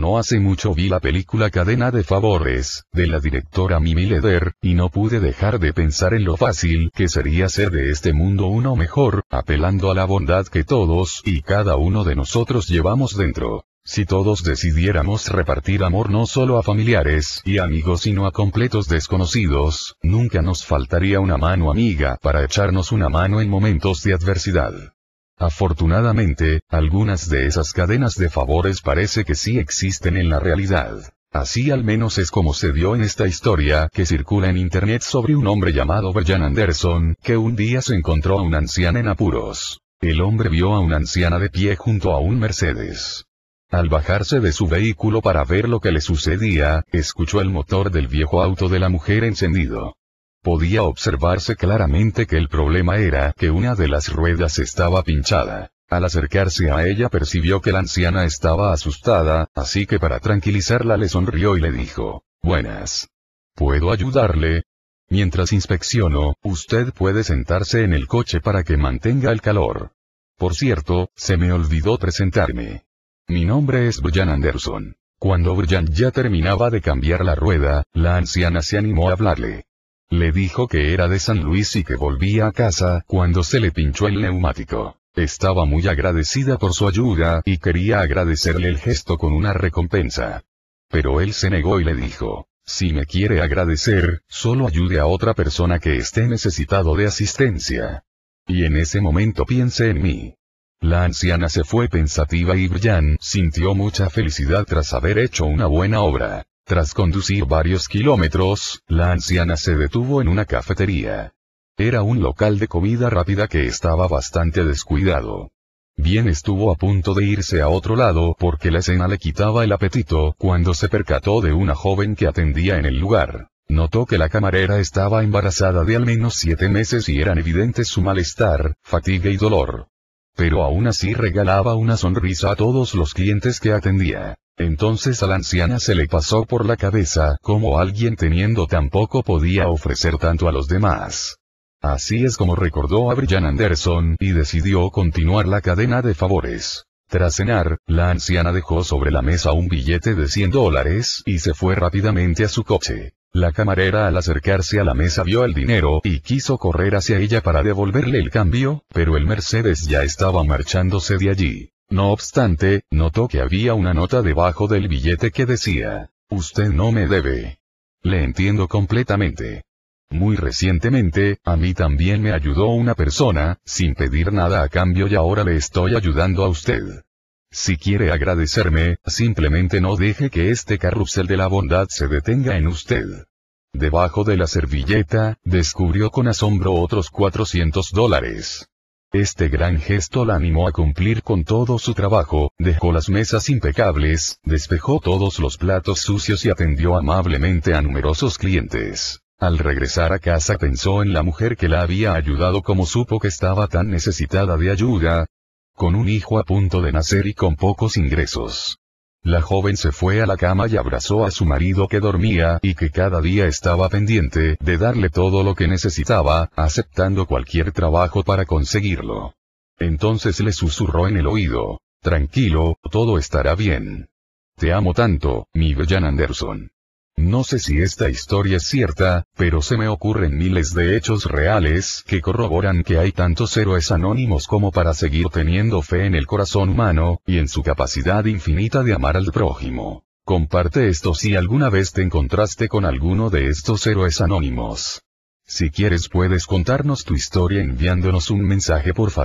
No hace mucho vi la película Cadena de Favores, de la directora Mimi Leder, y no pude dejar de pensar en lo fácil que sería ser de este mundo uno mejor, apelando a la bondad que todos y cada uno de nosotros llevamos dentro. Si todos decidiéramos repartir amor no solo a familiares y amigos sino a completos desconocidos, nunca nos faltaría una mano amiga para echarnos una mano en momentos de adversidad. Afortunadamente, algunas de esas cadenas de favores parece que sí existen en la realidad. Así al menos es como se vio en esta historia que circula en internet sobre un hombre llamado Brian Anderson, que un día se encontró a una anciana en apuros. El hombre vio a una anciana de pie junto a un Mercedes. Al bajarse de su vehículo para ver lo que le sucedía, escuchó el motor del viejo auto de la mujer encendido. Podía observarse claramente que el problema era que una de las ruedas estaba pinchada. Al acercarse a ella percibió que la anciana estaba asustada, así que para tranquilizarla le sonrió y le dijo, Buenas. ¿Puedo ayudarle? Mientras inspecciono, usted puede sentarse en el coche para que mantenga el calor. Por cierto, se me olvidó presentarme. Mi nombre es Brian Anderson. Cuando Brian ya terminaba de cambiar la rueda, la anciana se animó a hablarle. Le dijo que era de San Luis y que volvía a casa cuando se le pinchó el neumático. Estaba muy agradecida por su ayuda y quería agradecerle el gesto con una recompensa. Pero él se negó y le dijo, si me quiere agradecer, solo ayude a otra persona que esté necesitado de asistencia. Y en ese momento piense en mí. La anciana se fue pensativa y Brian sintió mucha felicidad tras haber hecho una buena obra. Tras conducir varios kilómetros, la anciana se detuvo en una cafetería. Era un local de comida rápida que estaba bastante descuidado. Bien estuvo a punto de irse a otro lado porque la cena le quitaba el apetito cuando se percató de una joven que atendía en el lugar. Notó que la camarera estaba embarazada de al menos siete meses y eran evidentes su malestar, fatiga y dolor. Pero aún así regalaba una sonrisa a todos los clientes que atendía. Entonces a la anciana se le pasó por la cabeza como alguien teniendo tampoco podía ofrecer tanto a los demás. Así es como recordó a Brian Anderson y decidió continuar la cadena de favores. Tras cenar, la anciana dejó sobre la mesa un billete de 100 dólares y se fue rápidamente a su coche. La camarera al acercarse a la mesa vio el dinero y quiso correr hacia ella para devolverle el cambio, pero el Mercedes ya estaba marchándose de allí. No obstante, notó que había una nota debajo del billete que decía, Usted no me debe. Le entiendo completamente. Muy recientemente, a mí también me ayudó una persona, sin pedir nada a cambio y ahora le estoy ayudando a usted. Si quiere agradecerme, simplemente no deje que este carrusel de la bondad se detenga en usted. Debajo de la servilleta, descubrió con asombro otros 400 dólares. Este gran gesto la animó a cumplir con todo su trabajo, dejó las mesas impecables, despejó todos los platos sucios y atendió amablemente a numerosos clientes. Al regresar a casa pensó en la mujer que la había ayudado como supo que estaba tan necesitada de ayuda, con un hijo a punto de nacer y con pocos ingresos. La joven se fue a la cama y abrazó a su marido que dormía y que cada día estaba pendiente de darle todo lo que necesitaba, aceptando cualquier trabajo para conseguirlo. Entonces le susurró en el oído. Tranquilo, todo estará bien. Te amo tanto, mi Jan Anderson. No sé si esta historia es cierta, pero se me ocurren miles de hechos reales que corroboran que hay tantos héroes anónimos como para seguir teniendo fe en el corazón humano, y en su capacidad infinita de amar al prójimo. Comparte esto si alguna vez te encontraste con alguno de estos héroes anónimos. Si quieres puedes contarnos tu historia enviándonos un mensaje por favor.